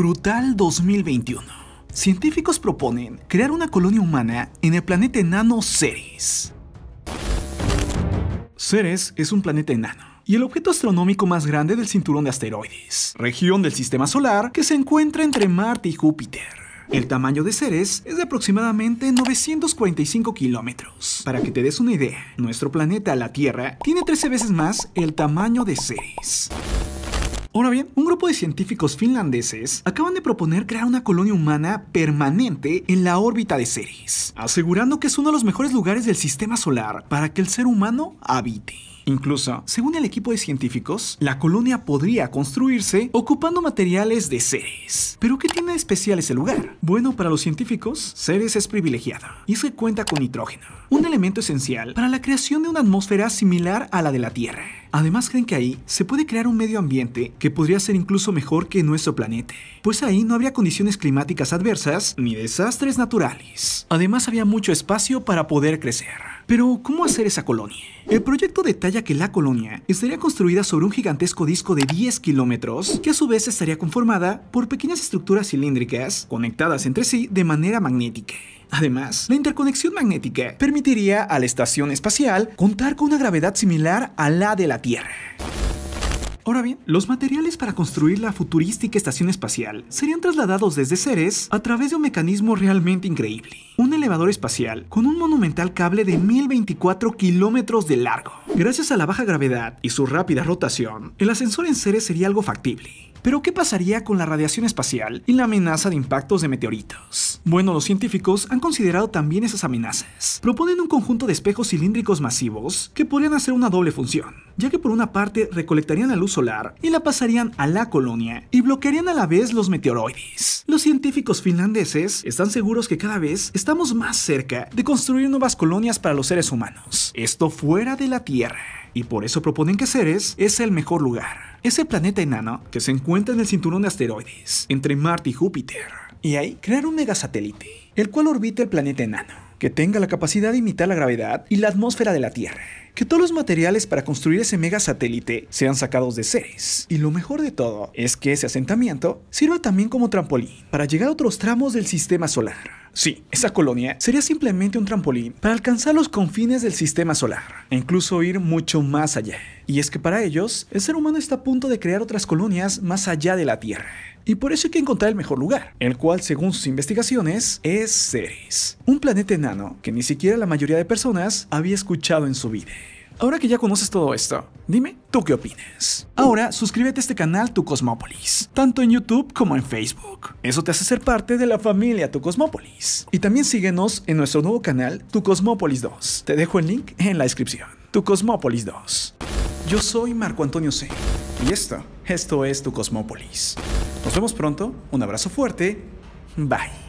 Brutal 2021. Científicos proponen crear una colonia humana en el planeta enano Ceres. Ceres es un planeta enano y el objeto astronómico más grande del cinturón de asteroides, región del sistema solar que se encuentra entre Marte y Júpiter. El tamaño de Ceres es de aproximadamente 945 kilómetros. Para que te des una idea, nuestro planeta, la Tierra, tiene 13 veces más el tamaño de Ceres. Ahora bien, un grupo de científicos finlandeses acaban de proponer crear una colonia humana permanente en la órbita de Ceres, asegurando que es uno de los mejores lugares del sistema solar para que el ser humano habite. Incluso, según el equipo de científicos, la colonia podría construirse ocupando materiales de Ceres. ¿Pero qué tiene especial ese lugar? Bueno, para los científicos, Ceres es privilegiada y se cuenta con nitrógeno, un elemento esencial para la creación de una atmósfera similar a la de la Tierra. Además creen que ahí se puede crear un medio ambiente que podría ser incluso mejor que nuestro planeta, pues ahí no habría condiciones climáticas adversas ni desastres naturales. Además había mucho espacio para poder crecer. Pero, ¿cómo hacer esa colonia? El proyecto detalla que la colonia estaría construida sobre un gigantesco disco de 10 kilómetros, que a su vez estaría conformada por pequeñas estructuras cilíndricas conectadas entre sí de manera magnética. Además, la interconexión magnética permitiría a la estación espacial contar con una gravedad similar a la de la Tierra. Ahora bien, los materiales para construir la futurística estación espacial serían trasladados desde Ceres a través de un mecanismo realmente increíble elevador espacial con un monumental cable de 1024 kilómetros de largo. Gracias a la baja gravedad y su rápida rotación, el ascensor en serie sería algo factible. Pero ¿qué pasaría con la radiación espacial y la amenaza de impactos de meteoritos? Bueno, los científicos han considerado también esas amenazas. Proponen un conjunto de espejos cilíndricos masivos que podrían hacer una doble función, ya que por una parte recolectarían la luz solar y la pasarían a la colonia y bloquearían a la vez los meteoroides. Los científicos finlandeses están seguros que cada vez estamos más cerca de construir nuevas colonias para los seres humanos, esto fuera de la Tierra, y por eso proponen que Ceres es el mejor lugar ese planeta enano que se encuentra en el cinturón de asteroides entre Marte y Júpiter, y ahí crear un megasatélite, el cual orbita el planeta enano, que tenga la capacidad de imitar la gravedad y la atmósfera de la Tierra. Que todos los materiales para construir ese megasatélite sean sacados de Ceres. Y lo mejor de todo es que ese asentamiento sirva también como trampolín para llegar a otros tramos del sistema solar. Sí, esa colonia sería simplemente un trampolín para alcanzar los confines del sistema solar e incluso ir mucho más allá. Y es que para ellos, el ser humano está a punto de crear otras colonias más allá de la Tierra. Y por eso hay que encontrar el mejor lugar, el cual según sus investigaciones es Ceres, un planeta enano que ni siquiera la mayoría de personas había escuchado en su vida. Ahora que ya conoces todo esto, dime tú qué opinas. Ahora suscríbete a este canal Tu Cosmópolis, tanto en YouTube como en Facebook. Eso te hace ser parte de la familia Tu Cosmópolis. Y también síguenos en nuestro nuevo canal Tu Cosmópolis 2. Te dejo el link en la descripción. Tu Cosmópolis 2. Yo soy Marco Antonio C. Y esto, esto es Tu Cosmópolis. Nos vemos pronto, un abrazo fuerte, bye.